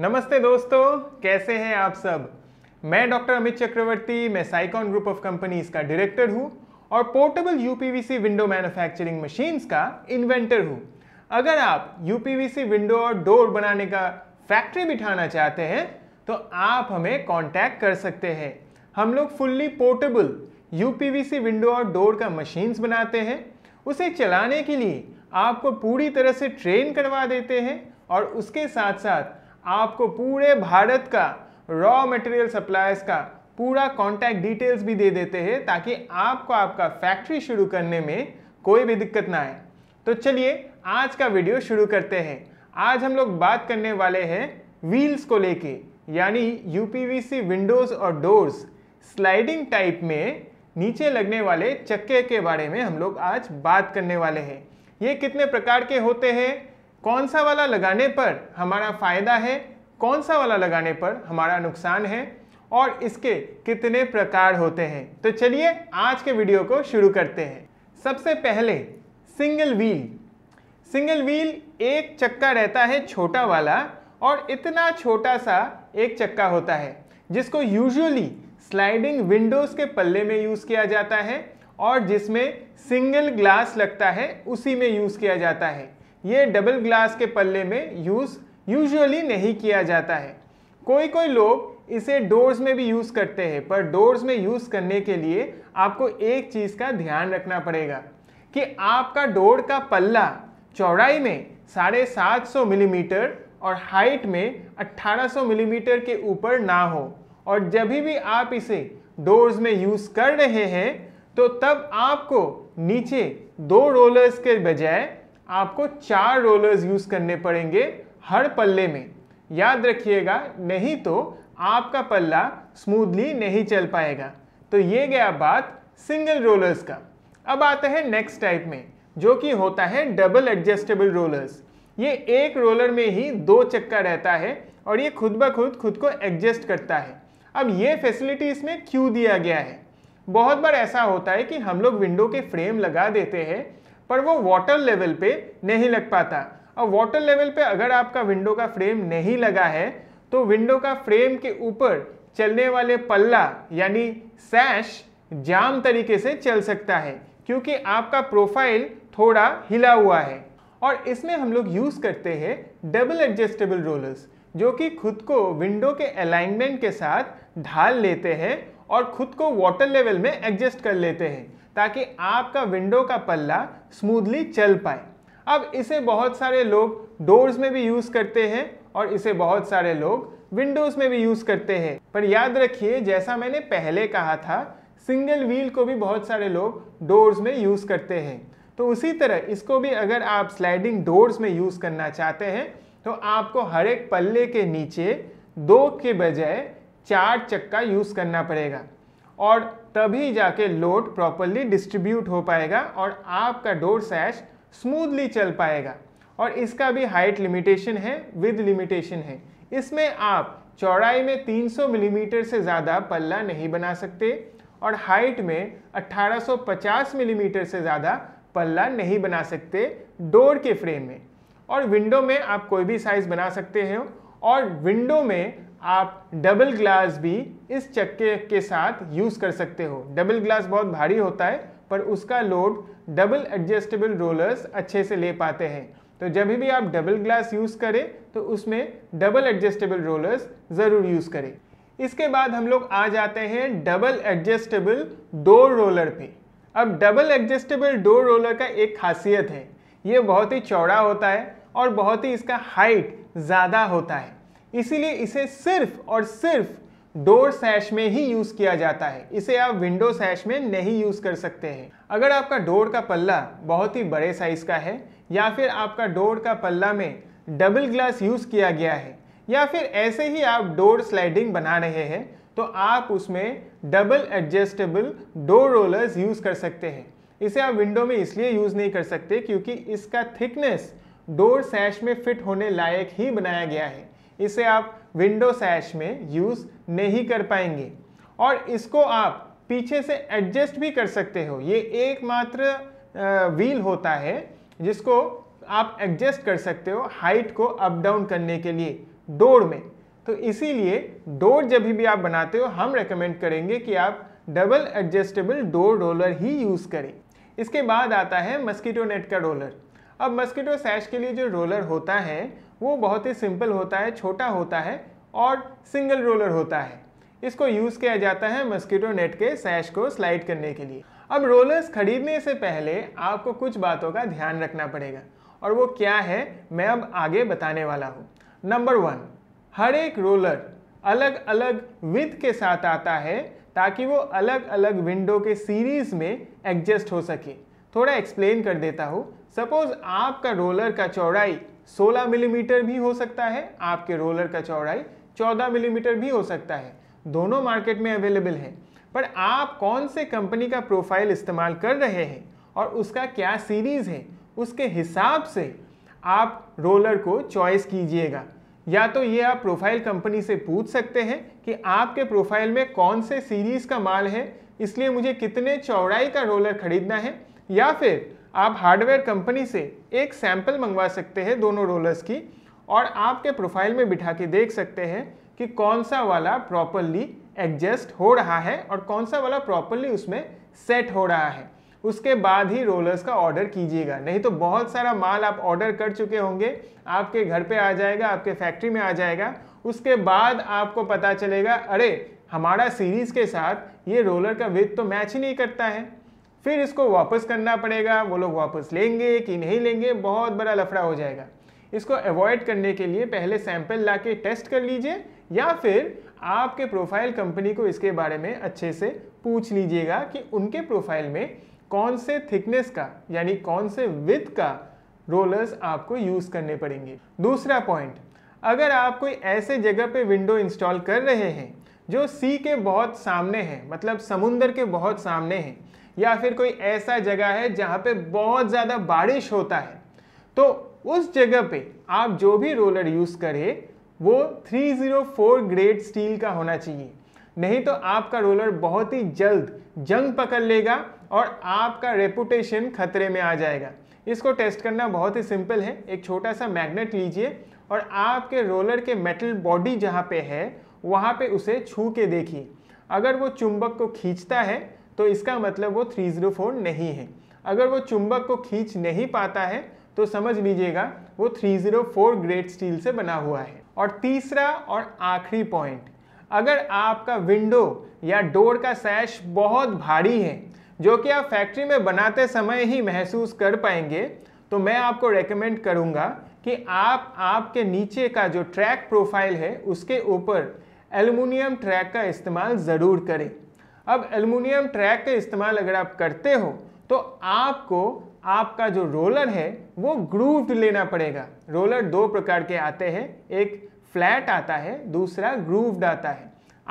नमस्ते दोस्तों कैसे हैं आप सब मैं डॉक्टर अमित चक्रवर्ती मैं साइकॉन ग्रुप ऑफ कंपनीज का डायरेक्टर हूं और portable UPVC window manufacturing machines का इन्वेंटर हूं अगर आप यूपीवीसी विंडो और डोर बनाने का फैक्ट्री बिठाना चाहते हैं तो आप हमें कांटेक्ट कर सकते हैं हम लोग फुल्ली पोर्टेबल यू विंडो और डोर का मशीन्स बनाते हैं उसे चलाने के लिए आपको पूरी तरह से ट्रेन करवा देते हैं और उसके साथ साथ आपको पूरे भारत का रॉ मटेरियल सप्लायर्स का पूरा कॉन्टैक्ट डिटेल्स भी दे देते हैं ताकि आपको आपका फैक्ट्री शुरू करने में कोई भी दिक्कत ना आए तो चलिए आज का वीडियो शुरू करते हैं आज हम लोग बात करने वाले हैं व्हील्स को लेके यानी यू विंडोज़ और डोर्स स्लाइडिंग टाइप में नीचे लगने वाले चक्के के बारे में हम लोग आज बात करने वाले हैं ये कितने प्रकार के होते हैं कौन सा वाला लगाने पर हमारा फ़ायदा है कौन सा वाला लगाने पर हमारा नुकसान है और इसके कितने प्रकार होते हैं तो चलिए आज के वीडियो को शुरू करते हैं सबसे पहले सिंगल व्हील सिंगल व्हील एक चक्का रहता है छोटा वाला और इतना छोटा सा एक चक्का होता है जिसको यूजुअली स्लाइडिंग विंडोज़ के पल्ले में यूज़ किया जाता है और जिसमें सिंगल ग्लास लगता है उसी में यूज़ किया जाता है ये डबल ग्लास के पल्ले में यूज़ यूजुअली नहीं किया जाता है कोई कोई लोग इसे डोर्स में भी यूज़ करते हैं पर डोर्स में यूज़ करने के लिए आपको एक चीज़ का ध्यान रखना पड़ेगा कि आपका डोर का पल्ला चौड़ाई में साढ़े सात सौ मिलीमीटर और हाइट में अट्ठारह सौ मिलीमीटर के ऊपर ना हो और जब भी आप इसे डोर्स में यूज़ कर रहे हैं तो तब आपको नीचे दो रोलर्स के बजाय आपको चार रोलर्स यूज़ करने पड़ेंगे हर पल्ले में याद रखिएगा नहीं तो आपका पल्ला स्मूथली नहीं चल पाएगा तो ये गया बात सिंगल रोलर्स का अब आते हैं नेक्स्ट टाइप में जो कि होता है डबल एडजस्टेबल रोलर्स ये एक रोलर में ही दो चक्का रहता है और ये खुद ब खुद खुद को एडजस्ट करता है अब ये फैसिलिटी इसमें क्यों दिया गया है बहुत बार ऐसा होता है कि हम लोग विंडो के फ्रेम लगा देते हैं पर वो वाटर लेवल पे नहीं लग पाता अब वाटर लेवल पे अगर आपका विंडो का फ्रेम नहीं लगा है तो विंडो का फ्रेम के ऊपर चलने वाले पल्ला यानी सैश जाम तरीके से चल सकता है क्योंकि आपका प्रोफाइल थोड़ा हिला हुआ है और इसमें हम लोग यूज़ करते हैं डबल एडजस्टेबल रोलर्स जो कि खुद को विंडो के अलाइनमेंट के साथ ढाल लेते हैं और खुद को वाटर लेवल में एडजस्ट कर लेते हैं ताकि आपका विंडो का पल्ला स्मूदली चल पाए अब इसे बहुत सारे लोग डोर्स में भी यूज़ करते हैं और इसे बहुत सारे लोग विंडोज़ में भी यूज़ करते हैं पर याद रखिए जैसा मैंने पहले कहा था सिंगल व्हील को भी बहुत सारे लोग डोर्स में यूज़ करते हैं तो उसी तरह इसको भी अगर आप स्लाइडिंग डोर्स में यूज़ करना चाहते हैं तो आपको हर एक पल्ले के नीचे दो के बजाय चार चक्का यूज़ करना पड़ेगा और तभी जाके लोड प्रॉपरली डिस्ट्रीब्यूट हो पाएगा और आपका डोर सैश स्मूथली चल पाएगा और इसका भी हाइट लिमिटेशन है विद लिमिटेशन है इसमें आप चौड़ाई में 300 मिलीमीटर mm से ज़्यादा पल्ला नहीं बना सकते और हाइट में 1850 मिलीमीटर mm से ज़्यादा पल्ला नहीं बना सकते डोर के फ्रेम में और विंडो में आप कोई भी साइज़ बना सकते हो और विंडो में आप डबल ग्लास भी इस चक्के के साथ यूज़ कर सकते हो डबल ग्लास बहुत भारी होता है पर उसका लोड डबल एडजस्टेबल रोलर्स अच्छे से ले पाते हैं तो जब भी आप डबल ग्लास यूज़ करें तो उसमें डबल एडजस्टेबल रोलर्स ज़रूर यूज़ करें इसके बाद हम लोग आ जाते हैं डबल एडजस्टेबल डोर रोलर पे अब डबल एडजस्टेबल डोर रोलर का एक खासियत है ये बहुत ही चौड़ा होता है और बहुत ही इसका हाइट ज़्यादा होता है इसीलिए इसे सिर्फ और सिर्फ डोर सैश में ही यूज़ किया जाता है इसे आप विंडो सैश में नहीं यूज़ कर सकते हैं अगर आपका डोर का पल्ला बहुत ही बड़े साइज़ का है या फिर आपका डोर का पल्ला में डबल ग्लास यूज़ किया गया है या फिर ऐसे ही आप डोर स्लाइडिंग बना रहे हैं तो आप उसमें double adjustable door rollers use कर सकते हैं इसे आप विंडो में इसलिए यूज़ नहीं कर सकते क्योंकि इसका थिकनेस डोर सैश में फिट होने लायक ही बनाया गया है इसे आप विंडो सैश में यूज़ नहीं कर पाएंगे और इसको आप पीछे से एडजस्ट भी कर सकते हो ये एकमात्र व्हील होता है जिसको आप एडजस्ट कर सकते हो हाइट को अप डाउन करने के लिए डोर में तो इसीलिए डोर जब भी आप बनाते हो हम रेकमेंड करेंगे कि आप डबल एडजस्टेबल डोर रोलर ही यूज़ करें इसके बाद आता है मस्कीटो नेट का रोलर अब मस्कीटो सैश के लिए जो रोलर होता है वो बहुत ही सिंपल होता है छोटा होता है और सिंगल रोलर होता है इसको यूज़ किया जाता है मस्कीटो नेट के सैश को स्लाइड करने के लिए अब रोलर्स खरीदने से पहले आपको कुछ बातों का ध्यान रखना पड़ेगा और वो क्या है मैं अब आगे बताने वाला हूँ नंबर वन हर एक रोलर अलग अलग विथ के साथ आता है ताकि वो अलग अलग विंडो के सीरीज़ में एडजस्ट हो सके थोड़ा एक्सप्लेन कर देता हूँ सपोज़ आपका रोलर का चौड़ाई 16 मिलीमीटर भी हो सकता है आपके रोलर का चौड़ाई 14 मिलीमीटर भी हो सकता है दोनों मार्केट में अवेलेबल है पर आप कौन से कंपनी का प्रोफाइल इस्तेमाल कर रहे हैं और उसका क्या सीरीज़ है उसके हिसाब से आप रोलर को चॉइस कीजिएगा या तो ये आप प्रोफाइल कंपनी से पूछ सकते हैं कि आपके प्रोफाइल में कौन से सीरीज़ का माल है इसलिए मुझे कितने चौड़ाई का रोलर ख़रीदना है या फिर आप हार्डवेयर कंपनी से एक सैंपल मंगवा सकते हैं दोनों रोलर्स की और आपके प्रोफाइल में बिठा के देख सकते हैं कि कौन सा वाला प्रॉपरली एडजस्ट हो रहा है और कौन सा वाला प्रॉपरली उसमें सेट हो रहा है उसके बाद ही रोलर्स का ऑर्डर कीजिएगा नहीं तो बहुत सारा माल आप ऑर्डर कर चुके होंगे आपके घर पे आ जाएगा आपके फैक्ट्री में आ जाएगा उसके बाद आपको पता चलेगा अरे हमारा सीरीज़ के साथ ये रोलर का वेथ तो मैच ही नहीं करता है फिर इसको वापस करना पड़ेगा वो लोग वापस लेंगे कि नहीं लेंगे बहुत बड़ा लफड़ा हो जाएगा इसको अवॉइड करने के लिए पहले सैंपल ला के टेस्ट कर लीजिए या फिर आपके प्रोफाइल कंपनी को इसके बारे में अच्छे से पूछ लीजिएगा कि उनके प्रोफाइल में कौन से थिकनेस का यानी कौन से विथ का रोलर्स आपको यूज़ करने पड़ेंगे दूसरा पॉइंट अगर आप कोई ऐसे जगह पे विंडो इंस्टॉल कर रहे हैं जो सी के बहुत सामने हैं मतलब समुंदर के बहुत सामने हैं या फिर कोई ऐसा जगह है जहाँ पे बहुत ज़्यादा बारिश होता है तो उस जगह पे आप जो भी रोलर यूज़ करें वो 304 ग्रेड स्टील का होना चाहिए नहीं तो आपका रोलर बहुत ही जल्द जंग पकड़ लेगा और आपका रेपुटेशन खतरे में आ जाएगा इसको टेस्ट करना बहुत ही सिंपल है एक छोटा सा मैग्नेट लीजिए और आपके रोलर के मेटल बॉडी जहाँ पे है वहाँ पे उसे छू के देखिए अगर वो चुंबक को खींचता है तो इसका मतलब वो 304 नहीं है अगर वो चुंबक को खींच नहीं पाता है तो समझ लीजिएगा वो 304 ग्रेड स्टील से बना हुआ है और तीसरा और आखिरी पॉइंट अगर आपका विंडो या डोर का सैश बहुत भारी है जो कि आप फैक्ट्री में बनाते समय ही महसूस कर पाएंगे तो मैं आपको रेकमेंड करूंगा कि आप आपके नीचे का जो ट्रैक प्रोफाइल है उसके ऊपर एल्युमिनियम ट्रैक का इस्तेमाल ज़रूर करें अब एलुमिनियम ट्रैक का इस्तेमाल अगर आप करते हो तो आपको आपका जो रोलर है वो ग्रूव्ड लेना पड़ेगा रोलर दो प्रकार के आते हैं एक फ्लैट आता है दूसरा ग्रूव्ड आता है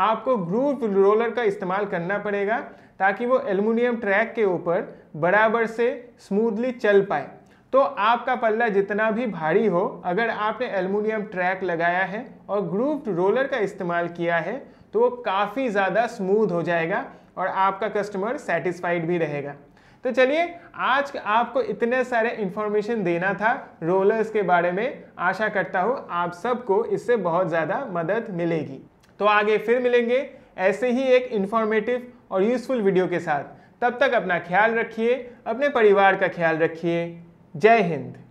आपको ग्रूव्ड रोलर का इस्तेमाल करना पड़ेगा ताकि वो एलुमिनियम ट्रैक के ऊपर बराबर से स्मूथली चल पाए तो आपका पल्ला जितना भी भारी हो अगर आपने एलुमिनियम ट्रैक लगाया है और ग्रूव्ड रोलर का इस्तेमाल किया है तो वो काफ़ी ज़्यादा स्मूथ हो जाएगा और आपका कस्टमर सेटिस्फाइड भी रहेगा तो चलिए आज आपको इतने सारे इन्फॉर्मेशन देना था रोलर्स के बारे में आशा करता हूँ आप सबको इससे बहुत ज़्यादा मदद मिलेगी तो आगे फिर मिलेंगे ऐसे ही एक इन्फॉर्मेटिव और यूज़फुल वीडियो के साथ तब तक अपना ख्याल रखिए अपने परिवार का ख्याल रखिए जय हिंद